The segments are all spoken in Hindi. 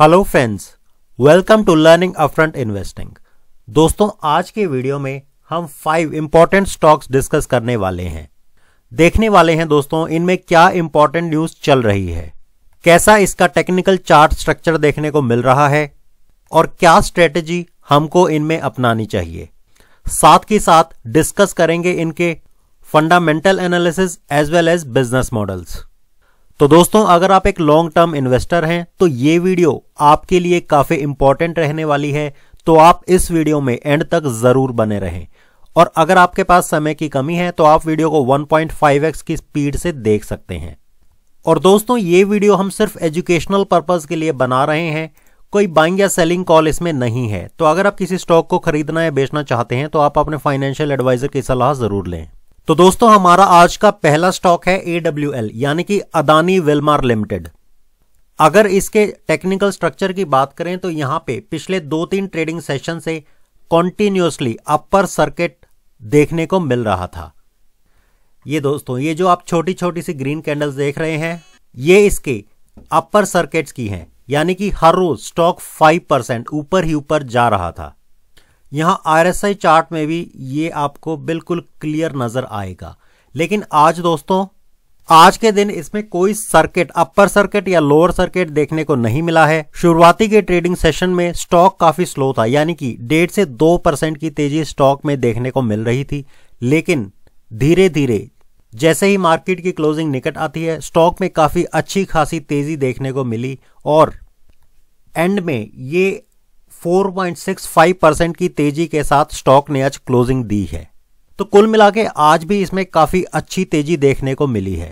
hello friends welcome to learning upfront investing दोस्तों आज के वीडियो में हम फाइव इंपॉर्टेंट स्टॉक्स डिस्कस करने वाले हैं देखने वाले हैं दोस्तों इनमें क्या इंपॉर्टेंट न्यूज चल रही है कैसा इसका टेक्निकल चार्ट स्ट्रक्चर देखने को मिल रहा है और क्या स्ट्रेटेजी हमको इनमें अपनानी चाहिए साथ ही साथ डिस्कस करेंगे इनके fundamental analysis as well as business models तो दोस्तों अगर आप एक लॉन्ग टर्म इन्वेस्टर हैं तो ये वीडियो आपके लिए काफी इंपॉर्टेंट रहने वाली है तो आप इस वीडियो में एंड तक जरूर बने रहें और अगर आपके पास समय की कमी है तो आप वीडियो को 1.5x की स्पीड से देख सकते हैं और दोस्तों ये वीडियो हम सिर्फ एजुकेशनल पर्पज के लिए बना रहे हैं कोई बाइंग या सेलिंग कॉल इसमें नहीं है तो अगर आप किसी स्टॉक को खरीदना या बेचना चाहते हैं तो आप अपने फाइनेंशियल एडवाइजर की सलाह जरूर लें तो दोस्तों हमारा आज का पहला स्टॉक है एल यानी कि अदानी वेलमार लिमिटेड अगर इसके टेक्निकल स्ट्रक्चर की बात करें तो यहां पे पिछले दो तीन ट्रेडिंग सेशन से कॉन्टिन्यूसली अपर सर्किट देखने को मिल रहा था ये दोस्तों ये जो आप छोटी छोटी सी ग्रीन कैंडल्स देख रहे हैं ये इसके अपर सर्किट्स की हैं यानी कि हर रोज स्टॉक 5 परसेंट ऊपर ही ऊपर जा रहा था यहाँ आरएसआई चार्ट में भी ये आपको बिल्कुल क्लियर नजर आएगा लेकिन आज दोस्तों आज के दिन इसमें कोई सर्किट अपर सर्किट या लोअर सर्किट देखने को नहीं मिला है शुरुआती के ट्रेडिंग सेशन में स्टॉक काफी स्लो था यानी कि डेढ़ से दो परसेंट की तेजी स्टॉक में देखने को मिल रही थी लेकिन धीरे धीरे जैसे ही मार्केट की क्लोजिंग निकट आती है स्टॉक में काफी अच्छी खासी तेजी देखने को मिली और एंड में ये 4.65 परसेंट की तेजी के साथ स्टॉक ने आज क्लोजिंग दी है तो कुल मिला के आज भी इसमें काफी अच्छी तेजी देखने को मिली है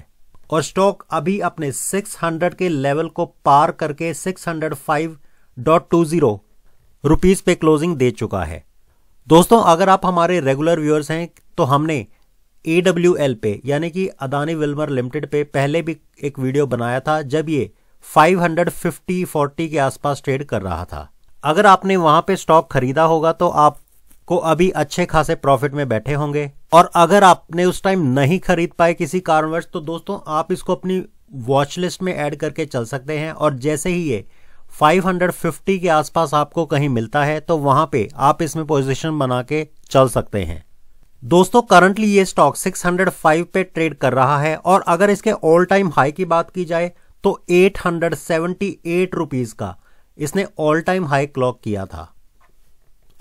और स्टॉक अभी अपने 600 के लेवल को पार करके 605.20 रुपीस पे क्लोजिंग दे चुका है दोस्तों अगर आप हमारे रेगुलर व्यूअर्स हैं तो हमने ए डब्ल्यू एल पे यानी कि अदानी विल्मर लिमिटेड पे पहले भी एक वीडियो बनाया था जब ये 550 40 के आसपास ट्रेड कर रहा था अगर आपने वहां पे स्टॉक खरीदा होगा तो आपको अभी अच्छे खासे प्रॉफिट में बैठे होंगे और अगर आपने उस टाइम नहीं खरीद पाए किसी कारणवश तो दोस्तों आप इसको अपनी वॉच लिस्ट में ऐड करके चल सकते हैं और जैसे ही ये 550 के आसपास आपको कहीं मिलता है तो वहां पे आप इसमें पोजीशन बना के चल सकते हैं दोस्तों करंटली ये स्टॉक 605 पे ट्रेड कर रहा है और अगर इसके ऑल टाइम हाई की बात की जाए तो एट हंड्रेड सेवेंटी एट का इसने ऑल टाइम हाई क्लॉक किया था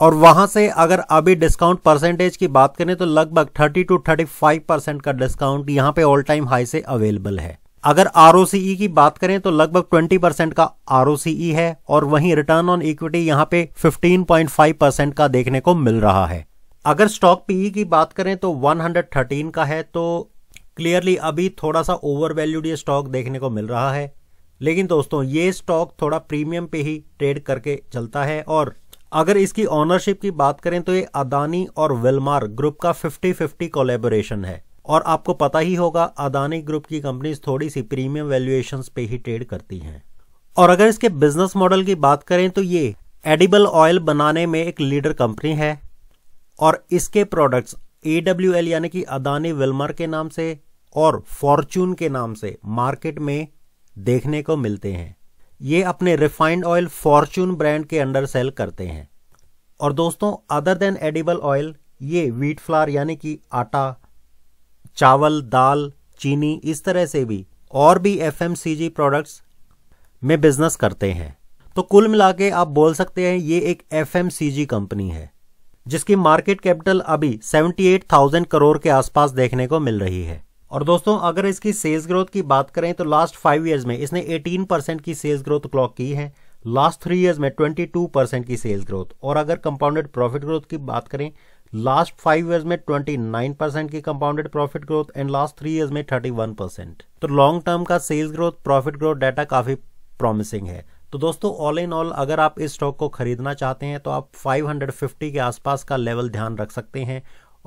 और वहां से अगर अभी डिस्काउंट परसेंटेज की बात करें तो लगभग 30 टू 35 परसेंट का डिस्काउंट यहां पे ऑल टाइम हाई से अवेलेबल है अगर आर e की बात करें तो लगभग 20 परसेंट का आर e है और वहीं रिटर्न ऑन इक्विटी यहां पे 15.5 परसेंट का देखने को मिल रहा है अगर स्टॉक पीई e की बात करें तो 113 का है तो क्लियरली अभी थोड़ा सा ओवर वैल्यूड स्टॉक देखने को मिल रहा है लेकिन दोस्तों ये स्टॉक थोड़ा प्रीमियम पे ही ट्रेड करके चलता है और अगर इसकी ऑनरशिप की बात करें तो ये अदानी और वेलमार ग्रुप का 50-50 कोलेबोरेशन है और आपको पता ही होगा अदानी ग्रुप की कंपनीज थोड़ी सी प्रीमियम वैल्यूएशन पे ही ट्रेड करती हैं और अगर इसके बिजनेस मॉडल की बात करें तो ये एडिबल ऑयल बनाने में एक लीडर कंपनी है और इसके प्रोडक्ट्स ए यानी कि अदानी वेलमार के नाम से और फॉर्चून के नाम से मार्केट में देखने को मिलते हैं ये अपने रिफाइंड ऑयल फॉर्चून ब्रांड के अंडर सेल करते हैं और दोस्तों अदर देन एडिबल ऑयल ये व्हीट फ्लार यानी कि आटा चावल दाल चीनी इस तरह से भी और भी एफएमसीजी प्रोडक्ट्स में बिजनेस करते हैं तो कुल मिला के आप बोल सकते हैं ये एक एफएमसीजी कंपनी है जिसकी मार्केट कैपिटल अभी 78,000 करोड़ के आसपास देखने को मिल रही है और दोस्तों अगर इसकी सेल्स ग्रोथ की बात करें तो लास्ट फाइव ईयर्स में इसने 18 परसेंट की सेल्स ग्रोथ क्लॉक की है लास्ट थ्री ईयर्स में 22 परसेंट की सेल्स ग्रोथ और अगर कंपाउंडेड प्रॉफिट ग्रोथ की बात करें लास्ट फाइव ईयर्स में 29 परसेंट की compounded profit growth and last three years में 31 परसेंट तो लॉन्ग टर्म का sales growth profit growth data काफी प्रॉमिसिंग है तो दोस्तों ऑल इन ऑल अगर आप इस स्टॉक को खरीदना चाहते हैं तो आप 550 के आसपास का लेवल ध्यान रख सकते हैं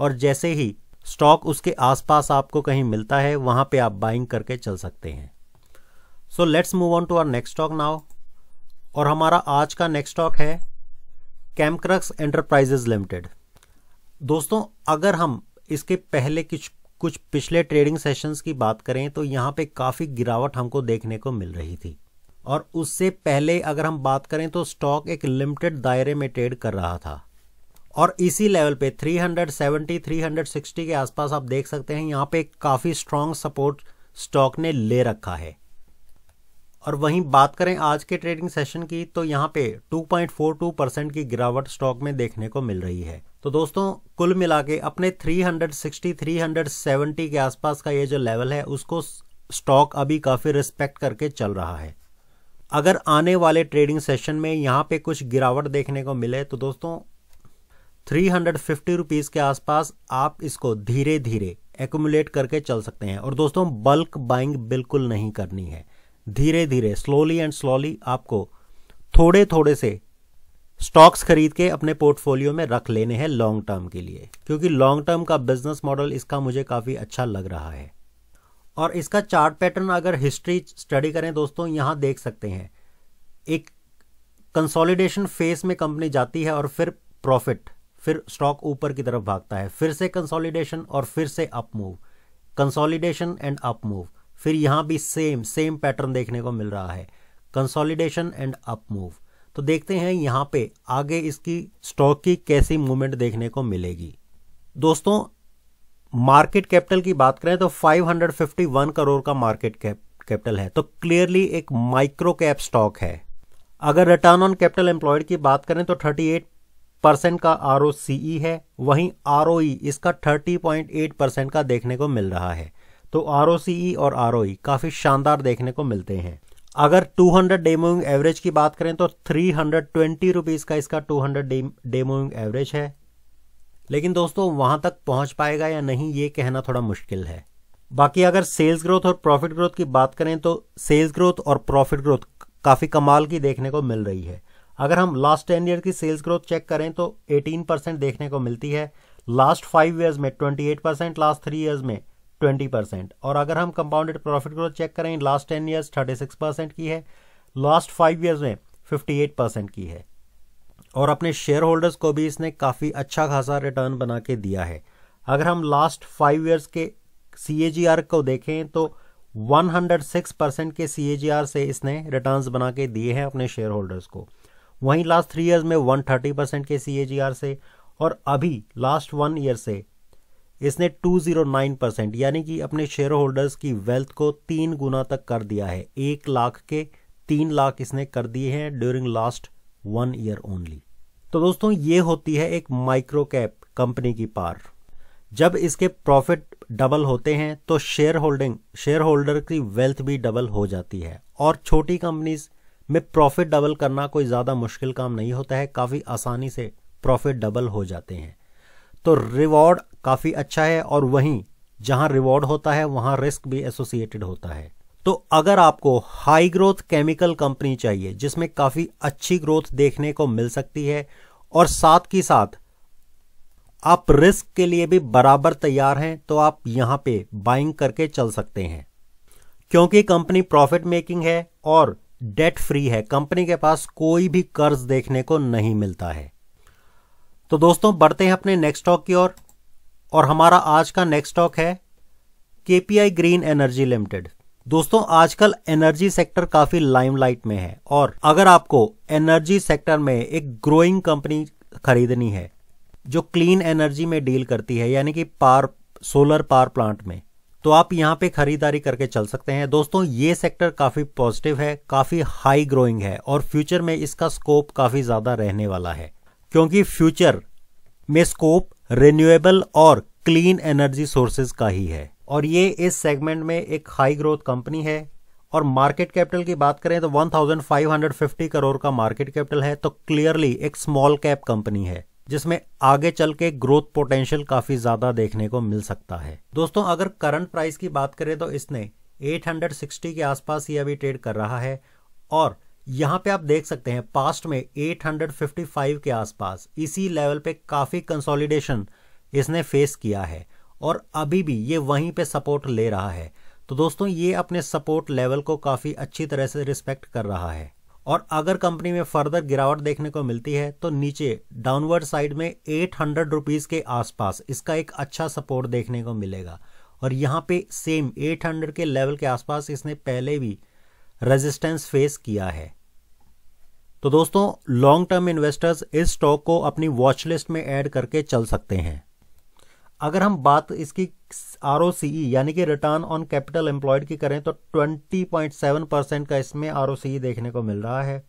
और जैसे ही स्टॉक उसके आसपास आपको कहीं मिलता है वहां पे आप बाइंग करके चल सकते हैं so let's move on to our next stock now और हमारा आज का नेक्स्ट स्टॉक है कैमक्रक्स एंटरप्राइजेज लिमिटेड दोस्तों अगर हम इसके पहले कुछ कुछ पिछले ट्रेडिंग सेशंस की बात करें तो यहाँ पे काफ़ी गिरावट हमको देखने को मिल रही थी और उससे पहले अगर हम बात करें तो स्टॉक एक लिमिटेड दायरे में ट्रेड कर रहा था और इसी लेवल पे 370 360 के आसपास आप देख सकते हैं यहाँ पे काफ़ी स्ट्रॉन्ग सपोर्ट स्टॉक ने ले रखा है और वहीं बात करें आज के ट्रेडिंग सेशन की तो यहाँ पे 2.42 परसेंट की गिरावट स्टॉक में देखने को मिल रही है तो दोस्तों कुल मिला के अपने 360 370 के आसपास का ये जो लेवल है उसको स्टॉक अभी काफ़ी रिस्पेक्ट करके चल रहा है अगर आने वाले ट्रेडिंग सेशन में यहाँ पे कुछ गिरावट देखने को मिले तो दोस्तों थ्री हंड्रेड फिफ्टी रुपीज के आसपास आप इसको धीरे धीरे एकुमुलेट करके चल सकते हैं और दोस्तों बल्क बाइंग बिल्कुल नहीं करनी है धीरे धीरे स्लोली एंड स्लोली आपको थोड़े थोड़े से स्टॉक्स खरीद के अपने पोर्टफोलियो में रख लेने हैं लॉन्ग टर्म के लिए क्योंकि लॉन्ग टर्म का बिजनेस मॉडल इसका मुझे काफ़ी अच्छा लग रहा है और इसका चार्ट पैटर्न अगर हिस्ट्री स्टडी करें दोस्तों यहाँ देख सकते हैं एक कंसोलिडेशन फेस में कंपनी जाती है और फिर प्रॉफिट फिर स्टॉक ऊपर की तरफ भागता है फिर से कंसोलिडेशन और फिर से up move consolidation and up move फिर यहां भी सेम सेम पैटर्न देखने को मिल रहा है कंसोलिडेशन एंड अप मूव तो देखते हैं यहां पे आगे इसकी स्टॉक की कैसी मूवमेंट देखने को मिलेगी दोस्तों मार्केट कैपिटल की बात करें तो 551 करोड़ का मार्केट कैपिटल है तो क्लियरली एक माइक्रो कैप स्टॉक है अगर रिटर्न ऑन कैपिटल एम्प्लॉयड की बात करें तो परसेंट का आर है वहीं आर इसका 30.8 परसेंट का देखने को मिल रहा है तो आर और आर काफ़ी शानदार देखने को मिलते हैं अगर 200 डे मूविंग एवरेज की बात करें तो थ्री हंड्रेड का इसका 200 डे मूविंग एवरेज है लेकिन दोस्तों वहां तक पहुंच पाएगा या नहीं ये कहना थोड़ा मुश्किल है बाकी अगर सेल्स ग्रोथ और प्रॉफिट ग्रोथ की बात करें तो सेल्स ग्रोथ और प्रॉफिट ग्रोथ काफ़ी कमाल की देखने को मिल रही है अगर हम लास्ट टेन ईयर की सेल्स ग्रोथ चेक करें तो 18 परसेंट देखने को मिलती है लास्ट फाइव ईयर्स में 28 परसेंट लास्ट थ्री ईयर्स में 20 परसेंट और अगर हम कंपाउंडेड प्रॉफिट ग्रोथ चेक करें लास्ट टेन ईयर्स 36 परसेंट की है लास्ट फाइव ईयर्स में 58 परसेंट की है और अपने शेयर होल्डर्स को भी इसने काफ़ी अच्छा खासा रिटर्न बना के दिया है अगर हम लास्ट फाइव ईयर्स के सी को देखें तो 106 परसेंट के सी से इसने रिटर्न बना के दिए हैं अपने शेयर होल्डर्स को वहीं लास्ट थ्री ईयर्स में वन थर्टी परसेंट के सी से और अभी लास्ट वन ईयर से इसने टू जीरो नाइन परसेंट यानी कि अपने शेयर होल्डर्स की वेल्थ को तीन गुना तक कर दिया है एक लाख के तीन लाख इसने कर दिए हैं during last one year only तो दोस्तों ये होती है एक माइक्रो कैप कंपनी की पार जब इसके प्रॉफिट डबल होते हैं तो शेयर होल्डिंग शेयर होल्डर की वेल्थ भी डबल हो जाती है और छोटी कंपनीज में प्रॉफिट डबल करना कोई ज़्यादा मुश्किल काम नहीं होता है काफ़ी आसानी से प्रॉफिट डबल हो जाते हैं तो रिवॉर्ड काफ़ी अच्छा है और वहीं जहां रिवॉर्ड होता है वहां रिस्क भी एसोसिएटेड होता है तो अगर आपको हाई ग्रोथ केमिकल कंपनी चाहिए जिसमें काफ़ी अच्छी ग्रोथ देखने को मिल सकती है और साथ ही साथ आप रिस्क के लिए भी बराबर तैयार हैं तो आप यहां पे बाइंग करके चल सकते हैं क्योंकि कंपनी प्रॉफिट मेकिंग है और डेट फ्री है कंपनी के पास कोई भी कर्ज देखने को नहीं मिलता है तो दोस्तों बढ़ते हैं अपने नेक्स्ट स्टॉक की ओर और, और हमारा आज का नेक्स्ट स्टॉक है केपीआई ग्रीन एनर्जी लिमिटेड दोस्तों आजकल एनर्जी सेक्टर काफी लाइमलाइट में है और अगर आपको एनर्जी सेक्टर में एक ग्रोइंग कंपनी खरीदनी है जो क्लीन एनर्जी में डील करती है यानी कि पार सोलर पावर प्लांट में तो आप यहां पे खरीदारी करके चल सकते हैं दोस्तों ये सेक्टर काफ़ी पॉजिटिव है काफ़ी हाई ग्रोइंग है और फ्यूचर में इसका स्कोप काफ़ी ज़्यादा रहने वाला है क्योंकि फ्यूचर में स्कोप रिन्यूएबल और क्लीन एनर्जी सोर्सेज का ही है और ये इस सेगमेंट में एक हाई ग्रोथ कंपनी है और मार्केट कैपिटल की बात करें तो 1550 करोड़ का मार्केट कैपिटल है तो क्लियरली एक स्मॉल कैप कंपनी है जिसमें आगे चल के ग्रोथ पोटेंशियल काफी ज्यादा देखने को मिल सकता है दोस्तों अगर करंट प्राइस की बात करें तो इसने 860 के आसपास ही अभी ट्रेड कर रहा है और यहाँ पे आप देख सकते हैं पास्ट में 855 के आसपास इसी लेवल पे काफी कंसोलिडेशन इसने फेस किया है और अभी भी ये वहीं पे सपोर्ट ले रहा है तो दोस्तों ये अपने सपोर्ट लेवल को काफ़ी अच्छी तरह से रिस्पेक्ट कर रहा है और अगर कंपनी में फर्दर गिरावट देखने को मिलती है तो नीचे डाउनवर्ड साइड में एट हंड्रेड रुपीज़ के आसपास इसका एक अच्छा सपोर्ट देखने को मिलेगा और यहाँ पे सेम एट हंड्रेड के लेवल के आसपास इसने पहले भी रेजिस्टेंस फेस किया है तो दोस्तों लॉन्ग टर्म इन्वेस्टर्स इस स्टॉक को अपनी वॉचलिस्ट में ऐड करके चल सकते हैं अगर हम बात इसकी आर e, यानी कि रिटर्न ऑन कैपिटल एम्प्लॉयड की करें तो 20.7 परसेंट का इसमें आर e देखने को मिल रहा है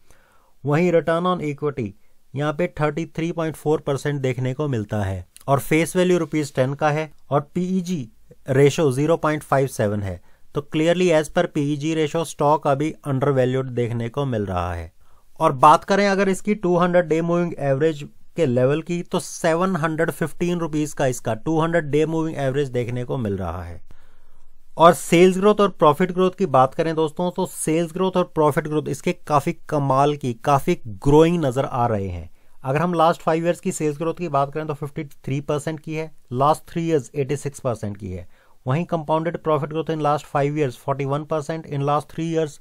वहीं रिटर्न ऑन इक्विटी यहाँ पे 33.4 परसेंट देखने को मिलता है और फेस वैल्यू रुपीज टेन का है और पीईजी रेशो 0.57 है तो clearly as per PEG ratio stock अभी अंडर देखने को मिल रहा है और बात करें अगर इसकी 200 डे मूविंग एवरेज के लेवल की तो सेवन हंड्रेड फिफ्टीन रुपीज का इसका two hundred day moving average देखने को मिल रहा है और सेल्स ग्रोथ और प्रॉफिट ग्रोथ की बात करें दोस्तों तो सेल्स ग्रोथ और प्रॉफिट ग्रोथ इसके काफी कमाल की काफी ग्रोइंग नजर आ रहे हैं अगर हम लास्ट फाइव ईयर्स की सेल्स ग्रोथ की बात करें तो 53 परसेंट की है लास्ट थ्री ईयर्स 86 परसेंट की है वहीं compounded profit growth in last five years 41 percent in last three years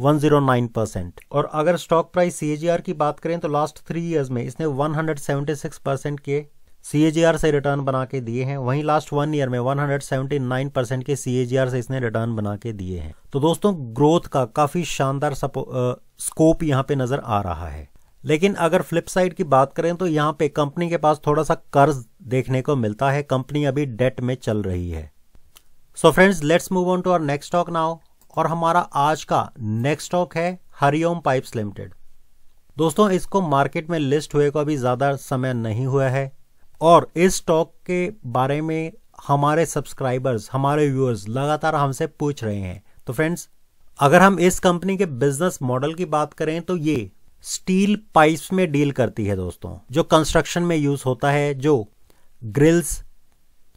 109% और अगर स्टॉक प्राइस सीएजीआर की बात करें तो लास्ट थ्री इयर्स में इसने 176% के सीएजीआर से रिटर्न बना के दिए हैं वहीं लास्ट वन ईयर में 179 परसेंट के सीएजीआर से इसने रिटर्न बना के दिए हैं तो दोस्तों ग्रोथ का काफी शानदार स्कोप यहाँ पे नजर आ रहा है लेकिन अगर फ्लिप साइड की बात करें तो यहाँ पे कंपनी के पास थोड़ा सा कर्ज देखने को मिलता है कंपनी अभी डेट में चल रही है so friends let's move on to our next stock now और हमारा आज का नेक्स्ट स्टॉक है हरिओम पाइप्स लिमिटेड दोस्तों इसको मार्केट में लिस्ट हुए को अभी ज़्यादा समय नहीं हुआ है और इस स्टॉक के बारे में हमारे सब्सक्राइबर्स हमारे व्यूअर्स लगातार हमसे पूछ रहे हैं तो फ्रेंड्स अगर हम इस कंपनी के बिजनेस मॉडल की बात करें तो ये स्टील पाइप्स में डील करती है दोस्तों जो कंस्ट्रक्शन में यूज होता है जो ग्रिल्स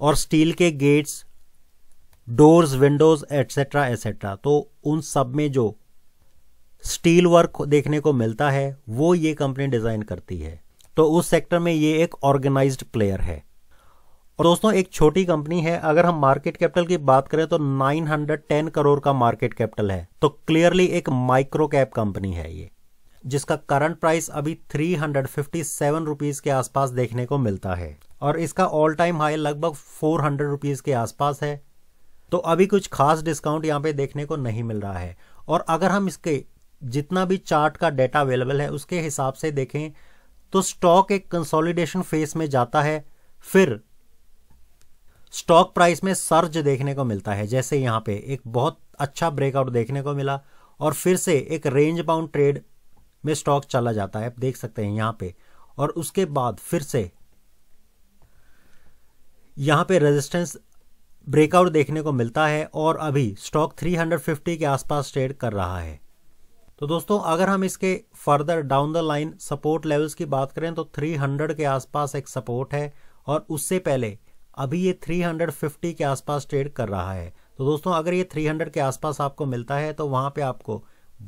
और स्टील के gates doors windows etcetera etcetera तो उन सब में जो स्टील वर्क देखने को मिलता है वो ये कंपनी डिज़ाइन करती है तो उस सेक्टर में ये एक ऑर्गेनाइज्ड प्लेयर है और दोस्तों एक छोटी कंपनी है अगर हम मार्केट कैपिटल की बात करें तो 910 करोड़ का मार्केट कैपिटल है तो क्लियरली एक माइक्रो कैप कंपनी है ये जिसका करंट प्राइस अभी 357 हंड्रेड के आसपास देखने को मिलता है और इसका ऑल टाइम हाई लगभग 400 हंड्रेड के आसपास है तो अभी कुछ खास डिस्काउंट यहाँ पे देखने को नहीं मिल रहा है और अगर हम इसके जितना भी चार्ट का डेटा अवेलेबल है उसके हिसाब से देखें तो स्टॉक एक कंसोलिडेशन फेस में जाता है फिर स्टॉक प्राइस में सर्ज देखने को मिलता है जैसे यहाँ पे एक बहुत अच्छा ब्रेकआउट देखने को मिला और फिर से एक रेंज बाउंड ट्रेड में स्टॉक चला जाता है आप देख सकते हैं यहाँ पे और उसके बाद फिर से यहाँ पे रेजिस्टेंस ब्रेकआउट देखने को मिलता है और अभी स्टॉक 350 के आसपास ट्रेड कर रहा है तो दोस्तों अगर हम इसके further down the line support levels की बात करें तो 300 के आसपास एक सपोर्ट है और उससे पहले अभी ये 350 के आसपास ट्रेड कर रहा है तो दोस्तों अगर ये 300 के आसपास आपको मिलता है तो वहाँ पे आपको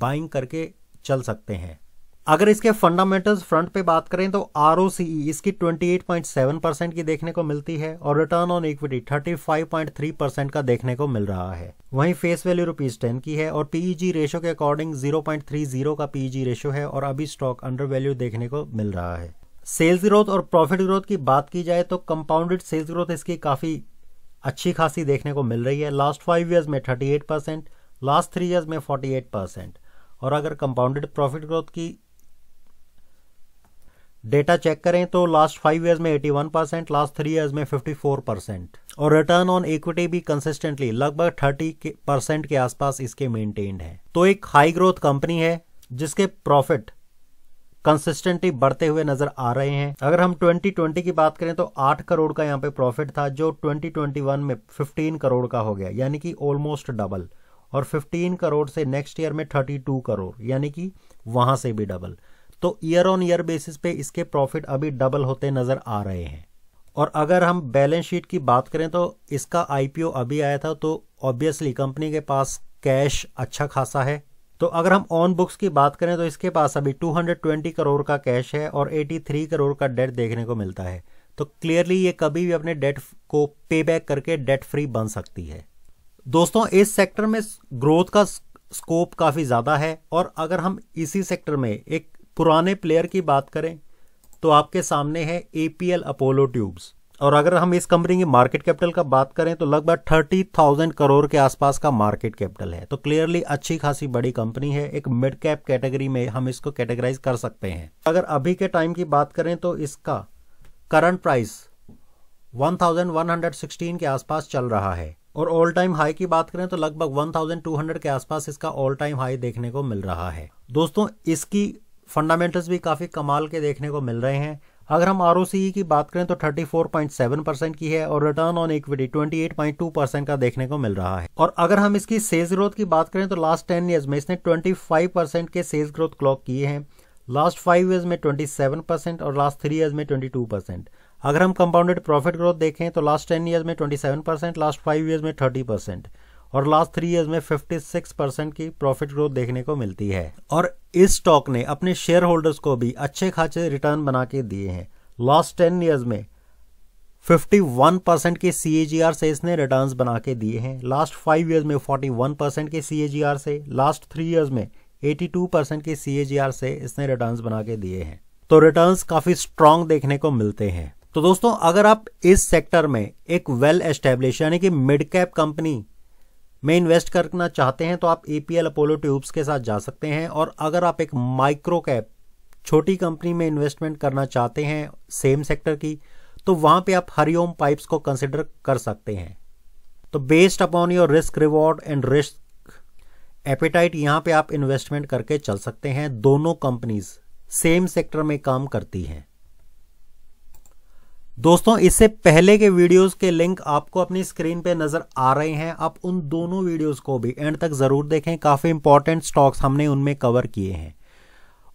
बाइंग करके चल सकते हैं अगर इसके फंडामेंटल्स फ्रंट पे बात करें तो आर e, इसकी 28.7 परसेंट की देखने को मिलती है और रिटर्न ऑन इक्विटी 35.3 परसेंट का देखने को मिल रहा है वहीं फेस वैल्यू रुपीज टेन की है और पीईजी रेशो e के अकॉर्डिंग 0.30 का पीईजी रेशो e है और अभी स्टॉक अंडर वैल्यू देखने को मिल रहा है सेल्स ग्रोथ और प्रॉफिट ग्रोथ की बात की जाए तो कंपाउंडेड सेल्स ग्रोथ इसकी काफी अच्छी खासी देखने को मिल रही है लास्ट फाइव ईयर्स में thirty percent last three years में फोर्टी परसेंट और अगर कंपाउंडेड प्रॉफिट ग्रोथ की डेटा चेक करें तो लास्ट फाइव ईयर्स में 81 परसेंट लास्ट थ्री ईयर्स में 54 परसेंट और रिटर्न ऑन इक्विटी भी कंसिस्टेंटली लगभग 30 परसेंट के आसपास इसके मेंटेन्ड है तो एक हाई ग्रोथ कंपनी है जिसके प्रॉफिट कंसिस्टेंटली बढ़ते हुए नजर आ रहे हैं अगर हम 2020 की बात करें तो 8 करोड़ का यहाँ पे प्रॉफिट था जो 2021 में 15 करोड़ का हो गया यानी कि ऑलमोस्ट डबल और 15 करोड़ से नेक्स्ट ईयर में 32 करोड़ यानी कि वहां से भी डबल तो ईयर ऑन ईयर बेसिस पे इसके प्रॉफिट अभी डबल होते नजर आ रहे हैं और अगर हम बैलेंस शीट की बात करें तो इसका आईपीओ अभी आया था तो ऑब्वियसली कंपनी के पास कैश अच्छा खासा है तो अगर हम ऑन बुक्स की बात करें तो इसके पास अभी 220 करोड़ का कैश है और 83 करोड़ का डेट देखने को मिलता है तो क्लियरली ये कभी भी अपने डेट को पे बैक करके डेट फ्री बन सकती है दोस्तों इस सेक्टर में ग्रोथ का स्कोप काफ़ी ज़्यादा है और अगर हम इसी सेक्टर में एक पुराने प्लेयर की बात करें तो आपके सामने है एपीएल अपोलो ट्यूब्स और अगर हम इस कंपनी की मार्केट कैपिटल का बात करें तो लगभग थर्टी थाउजेंड करोड़ के आसपास का मार्केट कैपिटल है तो क्लियरली अच्छी खासी बड़ी कंपनी है एक मिड कैप कैटेगरी में हम इसको कैटेगराइज कर सकते हैं अगर अभी के टाइम की बात करें तो इसका करंट प्राइस सिक्सटीन के आसपास चल रहा है और ऑल टाइम हाई की बात करें तो लगभग 1200 के आसपास इसका ऑल टाइम हाई देखने को मिल रहा है दोस्तों इसकी फंडामेंटल्स भी काफ़ी कमाल के देखने को मिल रहे हैं अगर हम आर की बात करें तो 34.7 परसेंट की है और रिटर्न ऑन इक्विटी 28.2 परसेंट का देखने को मिल रहा है और अगर हम इसकी सेल्स ग्रोथ की बात करें तो लास्ट टेन ईयर्स में इसने 25 परसेंट के सेल्स ग्रोथ क्लॉक किए हैं लास्ट फाइव ईयर्स में 27 परसेंट और लास्ट थ्री ईयर्स में 22 परसेंट अगर हम कंपाउंडेड प्रॉफिट ग्रोथ देखें तो लास्ट टेन ईयर्स में 27 परसेंट लास्ट फाइव ईयर्स में 30 परसेंट और लास्ट थ्री इयर्स में 56 परसेंट की प्रॉफिट ग्रोथ देखने को मिलती है और इस स्टॉक ने अपने शेयर होल्डर्स को भी अच्छे खासे रिटर्न बना के दिए हैं लास्ट टेन ईयर्स में 51 परसेंट के सी से इसने रिटर्न बना के दिए हैं लास्ट फाइव ईयर्स में 41 परसेंट के सी से लास्ट थ्री ईयर्स में 82 परसेंट के सी से इसने रिटर्न बना के दिए हैं तो रिटर्न काफ़ी स्ट्रांग देखने को मिलते हैं तो दोस्तों अगर आप इस सेक्टर में एक वेल एस्टेब्लिश यानी कि मिड कैप कंपनी में इन्वेस्ट करना चाहते हैं तो आप एपीएल अपोलो ट्यूब्स के साथ जा सकते हैं और अगर आप एक माइक्रो कैप छोटी कंपनी में इन्वेस्टमेंट करना चाहते हैं सेम सेक्टर की तो वहां पे आप हरिओम पाइप्स को कंसिडर कर सकते हैं तो based upon your risk reward and risk appetite यहां पे आप इन्वेस्टमेंट करके चल सकते हैं दोनों कंपनीज सेम सेक्टर में काम करती हैं दोस्तों इससे पहले के वीडियोस के लिंक आपको अपनी स्क्रीन पे नजर आ रहे हैं आप उन दोनों वीडियोस को भी एंड तक जरूर देखें काफी इंपॉर्टेंट स्टॉक्स हमने उनमें कवर किए हैं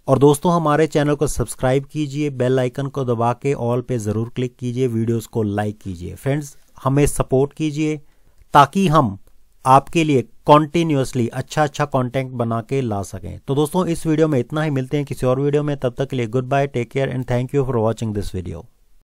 और दोस्तों हमारे चैनल को सब्सक्राइब कीजिए बेल आइकन को दबा के ऑल पे जरूर क्लिक कीजिए वीडियोस को लाइक कीजिए फ्रेंड्स हमें सपोर्ट कीजिए ताकि हम आपके लिए कॉन्टिन्यूसली अच्छा अच्छा कॉन्टेंट बना के ला सकें तो दोस्तों इस वीडियो में इतना ही मिलते हैं किसी और वीडियो में तब तक के लिए good bye take care and thank you for watching this video